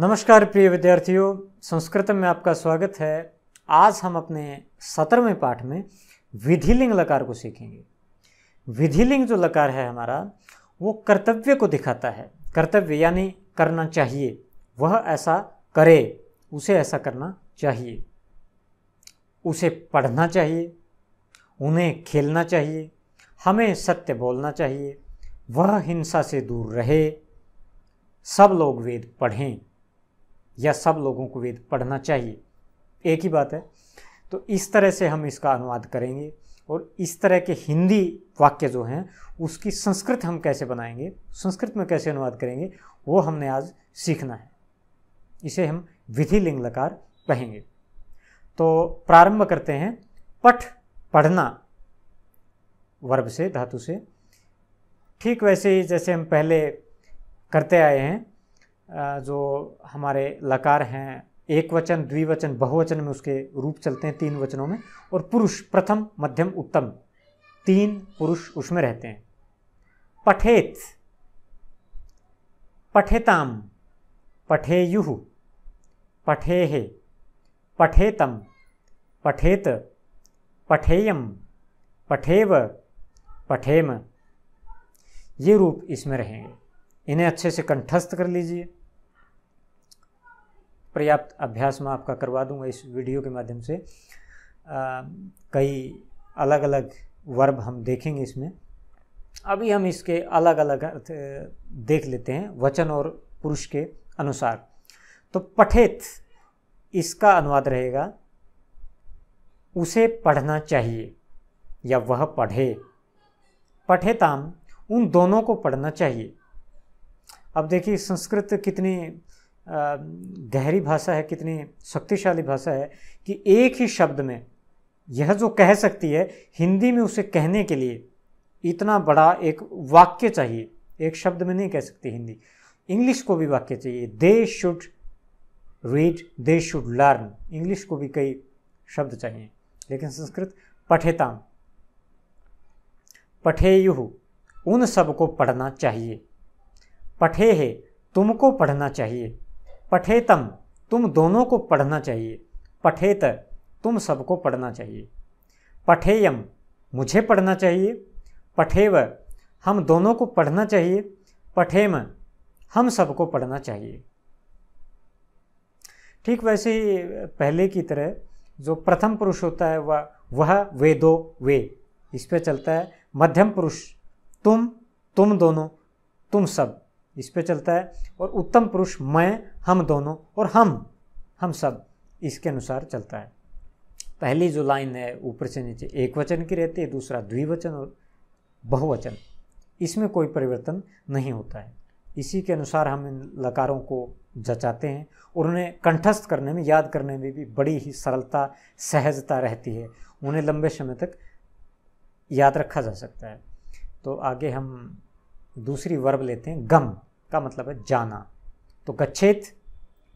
नमस्कार प्रिय विद्यार्थियों संस्कृत में आपका स्वागत है आज हम अपने सत्रहवें पाठ में विधिलिंग लकार को सीखेंगे विधिलिंग जो लकार है हमारा वो कर्तव्य को दिखाता है कर्तव्य यानी करना चाहिए वह ऐसा करे उसे ऐसा करना चाहिए उसे पढ़ना चाहिए उन्हें खेलना चाहिए हमें सत्य बोलना चाहिए वह हिंसा से दूर रहे सब लोग वेद पढ़ें या सब लोगों को वेद पढ़ना चाहिए एक ही बात है तो इस तरह से हम इसका अनुवाद करेंगे और इस तरह के हिंदी वाक्य जो हैं उसकी संस्कृत हम कैसे बनाएंगे संस्कृत में कैसे अनुवाद करेंगे वो हमने आज सीखना है इसे हम विधि लिंग लकार कहेंगे तो प्रारंभ करते हैं पठ पढ़ना वर्ब से धातु से ठीक वैसे ही जैसे हम पहले करते आए हैं जो हमारे लकार हैं एक वचन द्विवचन बहुवचन में उसके रूप चलते हैं तीन वचनों में और पुरुष प्रथम मध्यम उत्तम तीन पुरुष उसमें रहते हैं पठेत पठेताम पठेयु पठेहे पठेतम पठेत पठेयम पठेव पठेम ये रूप इसमें रहेंगे इन्हें अच्छे से कंठस्थ कर लीजिए पर्याप्त अभ्यास मैं आपका करवा दूंगा इस वीडियो के माध्यम से आ, कई अलग अलग वर्ब हम देखेंगे इसमें अभी हम इसके अलग अलग अर्थ देख लेते हैं वचन और पुरुष के अनुसार तो पठेत इसका अनुवाद रहेगा उसे पढ़ना चाहिए या वह पढ़े पठेताम उन दोनों को पढ़ना चाहिए अब देखिए संस्कृत कितनी गहरी भाषा है कितनी शक्तिशाली भाषा है कि एक ही शब्द में यह जो कह सकती है हिंदी में उसे कहने के लिए इतना बड़ा एक वाक्य चाहिए एक शब्द में नहीं कह सकती हिंदी इंग्लिश को भी वाक्य चाहिए they should read they should learn English को भी कई शब्द चाहिए लेकिन संस्कृत पठेताम पठेयु उन सब को पढ़ना चाहिए पठे है तुमको पढ़ना चाहिए पठेतम तुम दोनों को पढ़ना चाहिए पठेत तुम सबको पढ़ना चाहिए पठेयम मुझे पढ़ना चाहिए पठेव हम दोनों को पढ़ना चाहिए पठेम हम सबको पढ़ना चाहिए ठीक वैसे ही पहले की तरह जो प्रथम पुरुष होता है वह वह वे दो वे इस पर चलता है मध्यम पुरुष तुम तुम दोनों तुम सब इस पे चलता है और उत्तम पुरुष मैं हम दोनों और हम हम सब इसके अनुसार चलता है पहली जो लाइन है ऊपर से नीचे एक वचन की रहती है दूसरा द्विवचन और बहुवचन इसमें कोई परिवर्तन नहीं होता है इसी के अनुसार हम इन लकारों को जचाते हैं और उन्हें कंठस्थ करने में याद करने में भी बड़ी ही सरलता सहजता रहती है उन्हें लंबे समय तक याद रखा जा सकता है तो आगे हम दूसरी वर्ब लेते हैं गम का मतलब है जाना तो गच्छेत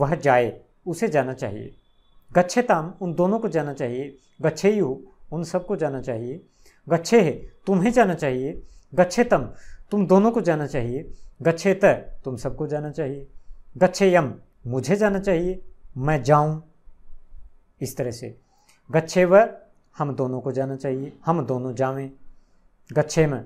वह जाए उसे जाना चाहिए गच्छेताम उन दोनों को जाना चाहिए गच्छे यू उन सबको जाना चाहिए गच्छे है तुम्हें जाना चाहिए गच्छेतम तुम दोनों को जाना चाहिए गच्छेत तुम सबको जाना चाहिए गच्छे यम मुझे जाना चाहिए मैं जाऊं इस तरह से गच्छे व हम दोनों को जाना चाहिए हम दोनों जावें गच्छे में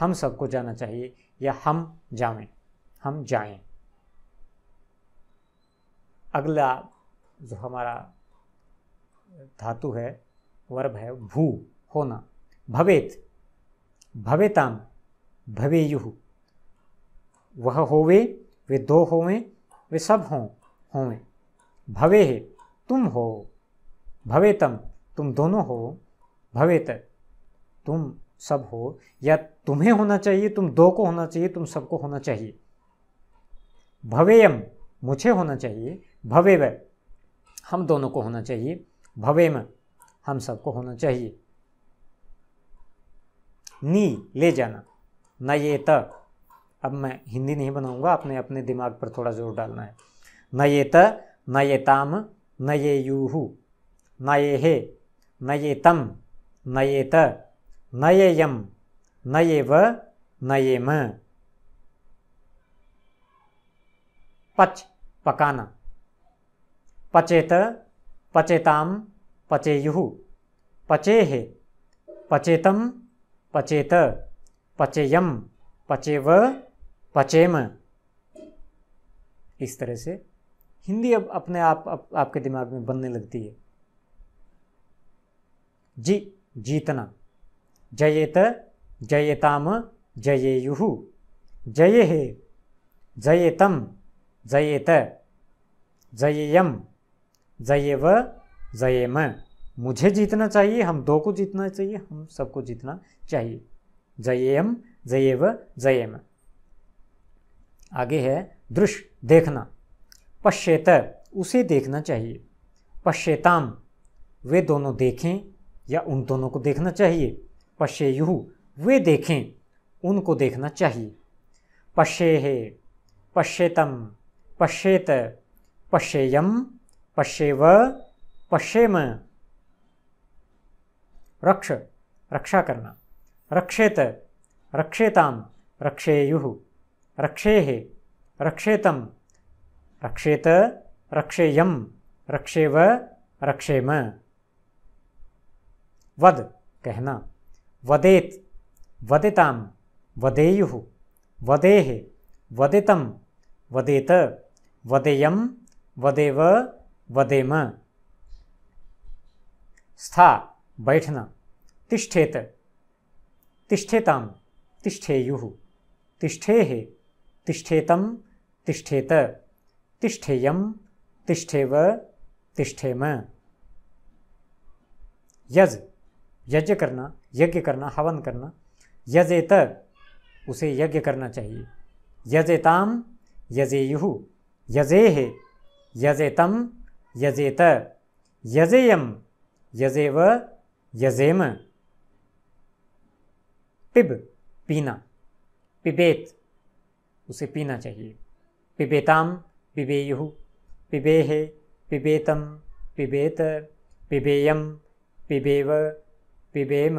हम सबको जाना चाहिए या हम जावें हम जाएं अगला जो हमारा धातु है वर्ब है भू होना भवेत भवेताम भवेयु वह होवे वे दो होवें वे सब हों होवें भवे है तुम हो भवेतम तुम दोनों हो भवेत तुम सब हो या तुम्हें होना चाहिए तुम दो को होना चाहिए तुम सबको होना चाहिए भवेयम मुझे होना चाहिए भवे व हम दोनों को होना चाहिए भवेम हम सबको होना चाहिए नी ले जाना न ये त अब मैं हिंदी नहीं बनाऊंगा अपने अपने दिमाग पर थोड़ा जोर डालना है न ये त न ये ताम न ये यूहू न ये हे न ये तम न ये त नयेयम नये व नयेम पच पकाना पचेत पचेताम पचेयु पचेह पचेतम पचेत पचेयम पचेव पचेम इस तरह से हिंदी अब अपने आप अप, आपके दिमाग में बनने लगती है जी जीतना जयेत जयेताम जयेयु जये जयेतम जयेत जयेयम जयेव जयेम मुझे जीतना चाहिए हम दो को जीतना चाहिए हम सबको जीतना चाहिए जयेयम जयेव जयेम आगे है दृश्य देखना पश्चेत उसे देखना चाहिए पश्चेताम वे दोनों देखें या उन दोनों को देखना चाहिए पश्येयु वे देखें उनको देखना चाहिए पश्ये पश्येतम पश्येत पश्येयम पश्येव पश्येम रक्ष रक्षा करना रक्षेत रक्षेताम रक्षेयु रक्षे रक्षेतम रक्षेत रक्षेयम रक्षेव रक्षेम वद कहना वदेत वदेताम वदेयु वदेह वदेतम वदेत वदेयम वदेव वदेम स्था बैठना तिष्ठेत तिष्ठेताम तिष्ठेयु तिष्ठेह तिष्ठेतम तिष्ठेत तिष्ठेयम तिष्ठेव तिष्ठेम यज यज्ञ करना यज्ञ करना हवन करना यजेत उसे यज्ञ करना चाहिए यजेताम यजेयु यजेह यजेतम यजेत यजेयम यजेव यजेम पिब पीना पिबेत उसे पीना चाहिए पिबेताम पिबेयु पिबेह पिबेतम पिबेत पिबेयम पिबेव पिबेम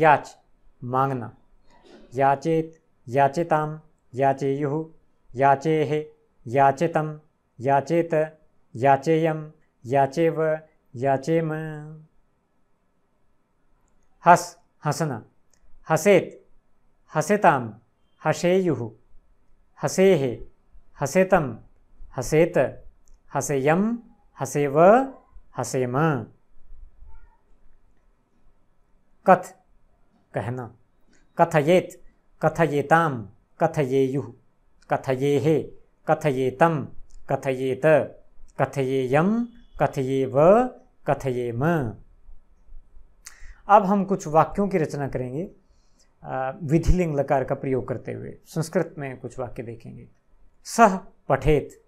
याच मांगना याचेत याचेताम याचेयु याचे हे याचेतम याचेत याचेयम याचेव याचेम हस हसना हसेत हसेताम हसेयु हसे हे हसेतम हसेत हसेयम हसेव हसेम कथ कहना कथयेत कथयेताम कथयेयु कथये हे कथयेतम कथयेत कथयेयम कथये व कथये म अब हम कुछ वाक्यों की रचना करेंगे विधिलिंग लकार का प्रयोग करते हुए संस्कृत में कुछ वाक्य देखेंगे सह पठेत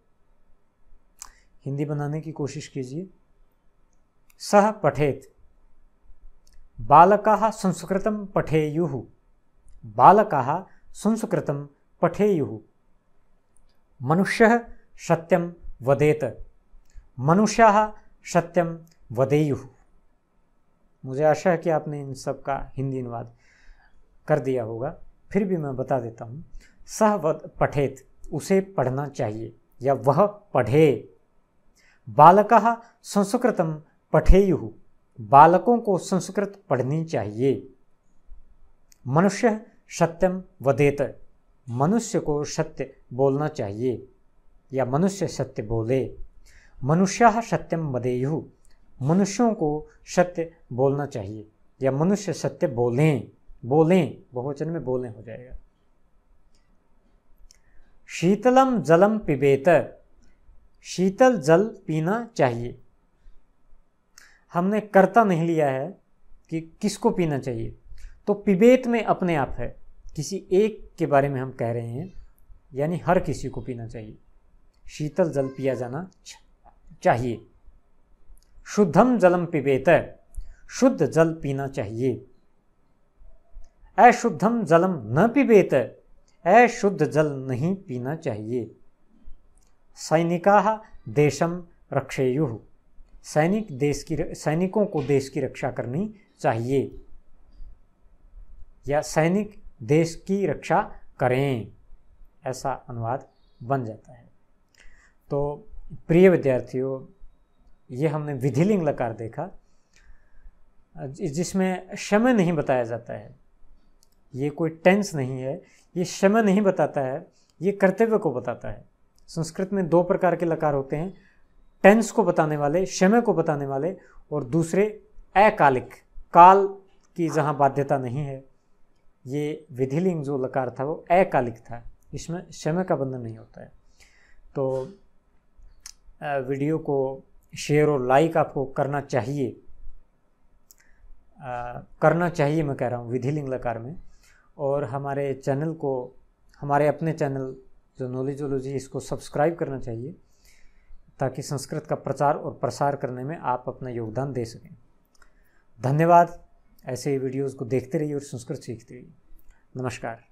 हिंदी बनाने की कोशिश कीजिए सह पठेत बालकाः संस्कृतं पठेयुः बालकाः संस्कृतं पठेयुः मनुष्यः सत्यं वदेत मनुष्याः सत्यं वदेयुः मुझे आशा है कि आपने इन सब का हिंदी अनुवाद कर दिया होगा फिर भी मैं बता देता हूँ सह वद पठेत उसे पढ़ना चाहिए या वह पढ़े बालका संस्कृतं पठेयुः बालकों को संस्कृत पढ़नी चाहिए मनुष्य सत्यम वदेत मनुष्य को सत्य बोलना चाहिए या मनुष्य सत्य बोले मनुष्य सत्यम वदेयु मनुष्यों को सत्य बोलना चाहिए या मनुष्य सत्य बोलें बोलें बहुवचन में बोलें हो जाएगा शीतलम जलम पिबेत शीतल जल पीना चाहिए हमने करता नहीं लिया है कि किसको पीना चाहिए तो पिबेत में अपने आप है किसी एक के बारे में हम कह रहे हैं यानी हर किसी को पीना चाहिए शीतल जल पिया जाना चाहिए शुद्धम जलम पिबेत शुद्ध जल पीना चाहिए अशुद्धम जलम न पिबेत अशुद्ध जल नहीं पीना चाहिए सैनिका देशम रक्षेयु सैनिक देश की सैनिकों को देश की रक्षा करनी चाहिए या सैनिक देश की रक्षा करें ऐसा अनुवाद बन जाता है तो प्रिय विद्यार्थियों ये हमने विधिलिंग लकार देखा जिसमें समय नहीं बताया जाता है ये कोई टेंस नहीं है ये समय नहीं बताता है ये कर्तव्य को बताता है संस्कृत में दो प्रकार के लकार होते हैं टेंस को बताने वाले समय को बताने वाले और दूसरे अकालिक काल की जहाँ बाध्यता नहीं है ये विधिलिंग जो लकार था वो अकालिक था इसमें समय का बंधन नहीं होता है तो वीडियो को शेयर और लाइक आपको करना चाहिए आ, करना चाहिए मैं कह रहा हूँ विधिलिंग लकार में और हमारे चैनल को हमारे अपने चैनल जो नॉलेजोलॉजी इसको सब्सक्राइब करना चाहिए ताकि संस्कृत का प्रचार और प्रसार करने में आप अपना योगदान दे सकें धन्यवाद ऐसे ही वीडियोज़ को देखते रहिए और संस्कृत सीखते रहिए नमस्कार